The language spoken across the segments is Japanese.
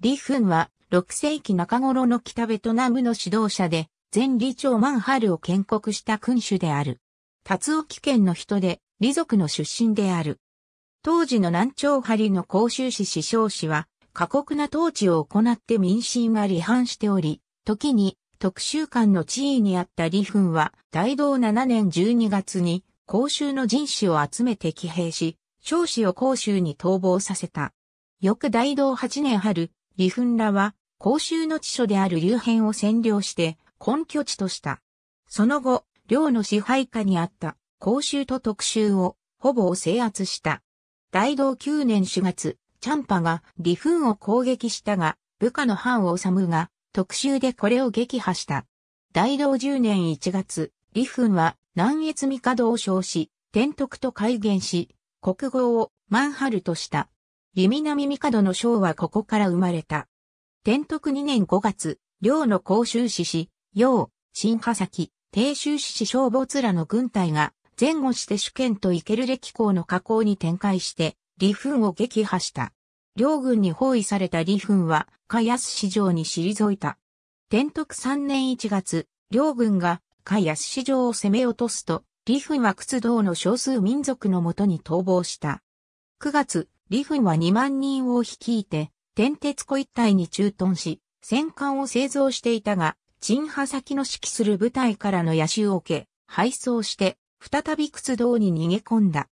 李奮は6世紀中頃の北ベトナムの指導者で、前李朝万春を建国した君主である。達沖県の人で、李族の出身である。当時の南朝張の公州市市少氏は、過酷な統治を行って民心が離反しており、時に特集官の地位にあった李奮は、大道7年12月に、公州の人士を集めて騎兵し、少子を公州に逃亡させた。翌大道8年春、李墳らは、公衆の地所である流辺を占領して、根拠地とした。その後、領の支配下にあった、公衆と特衆を、ほぼ制圧した。大道9年4月、チャンパが李墳を攻撃したが、部下の藩を治むが、特衆でこれを撃破した。大道10年1月、李墳は、南越帝を称し、天徳と改元し、国号を、万春とした。ミカドの章はここから生まれた。天徳2年5月、領の甲州市市、陽、新波崎、定州市市消防津らの軍隊が、前後して主権とイケル歴港の河口に展開して、李墳を撃破した。両軍に包囲された李墳は、カヤス市場に退いた。天徳3年1月、両軍が、カヤス市場を攻め落とすと、李墳は屈道の少数民族のもとに逃亡した。9月、李軍は2万人を率いて、天鉄湖一帯に駐屯し、戦艦を製造していたが、陳派先の指揮する部隊からの野襲を受け、敗走して、再び屈道に逃げ込んだ。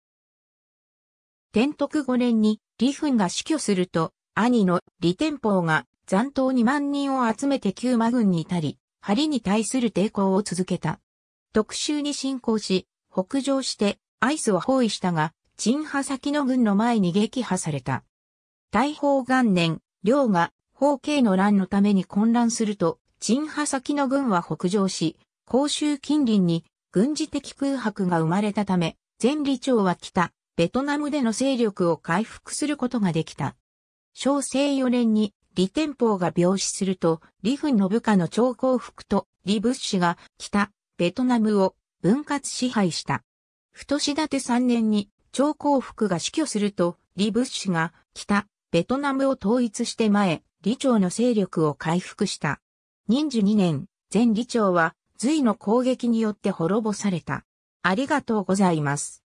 天徳5年に李軍が死去すると、兄の李天宝が残党2万人を集めて旧魔軍に至り、針に対する抵抗を続けた。特集に進行し、北上してアイスを包囲したが、陳波先の軍の前に撃破された。大宝元年、両が、法形の乱のために混乱すると、陳波先の軍は北上し、甲州近隣に軍事的空白が生まれたため、前理長は北、ベトナムでの勢力を回復することができた。小生4年に、李天宝が病死すると、李軍の部下の張幸福と李仏師が北、ベトナムを分割支配した。太志立3年に張幸福が死去すると、李仏師が北、ベトナムを統一して前、李朝の勢力を回復した。忍時2年、前李朝は隋の攻撃によって滅ぼされた。ありがとうございます。